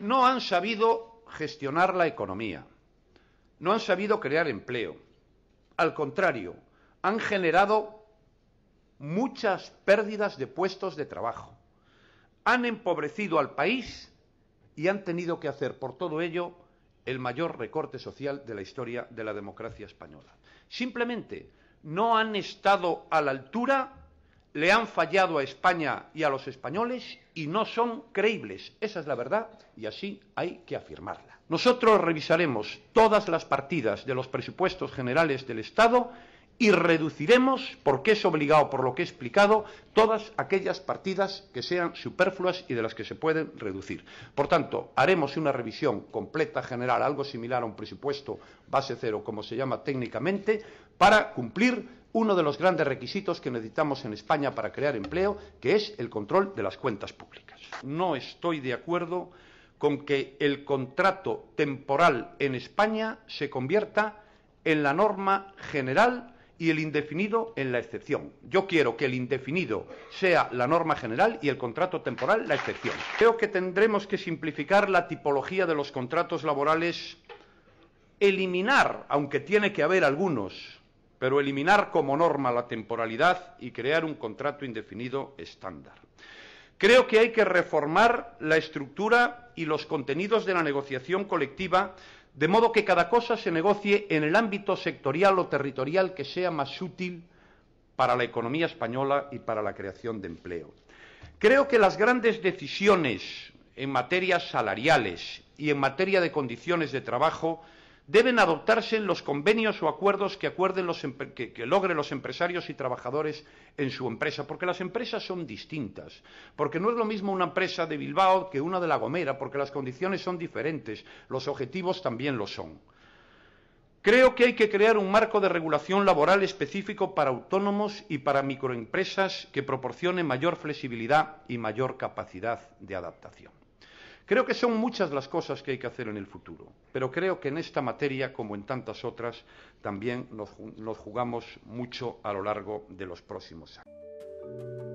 no han sabido gestionar la economía, no han sabido crear empleo. Al contrario, han generado muchas pérdidas de puestos de trabajo. Han empobrecido al país y han tenido que hacer por todo ello el mayor recorte social de la historia de la democracia española. Simplemente no han estado a la altura le han fallado a España y a los españoles y no son creíbles. Esa es la verdad y así hay que afirmarla. Nosotros revisaremos todas las partidas de los presupuestos generales del Estado y reduciremos, porque es obligado por lo que he explicado, todas aquellas partidas que sean superfluas y de las que se pueden reducir. Por tanto, haremos una revisión completa, general, algo similar a un presupuesto base cero, como se llama técnicamente, para cumplir uno de los grandes requisitos que necesitamos en España para crear empleo, que es el control de las cuentas públicas. No estoy de acuerdo con que el contrato temporal en España se convierta en la norma general y el indefinido en la excepción. Yo quiero que el indefinido sea la norma general y el contrato temporal la excepción. Creo que tendremos que simplificar la tipología de los contratos laborales, eliminar, aunque tiene que haber algunos, pero eliminar como norma la temporalidad y crear un contrato indefinido estándar. Creo que hay que reformar la estructura y los contenidos de la negociación colectiva de modo que cada cosa se negocie en el ámbito sectorial o territorial que sea más útil para la economía española y para la creación de empleo. Creo que las grandes decisiones en materia salariales y en materia de condiciones de trabajo deben adoptarse los convenios o acuerdos que, acuerden que, logren los empresarios y trabajadores en su empresa, porque las empresas son distintas, porque no es lo mismo una empresa de Bilbao que una de La Gomera, porque las condiciones son diferentes, los objetivos también lo son. Creo que hay que crear un marco de regulación laboral específico para autónomos y para microempresas que proporcione mayor flexibilidad y mayor capacidad de adaptación. Creo que son muchas las cosas que hay que hacer en el futuro, pero creo que en esta materia, como en tantas otras, también nos, jugamos mucho a lo largo de los próximos años.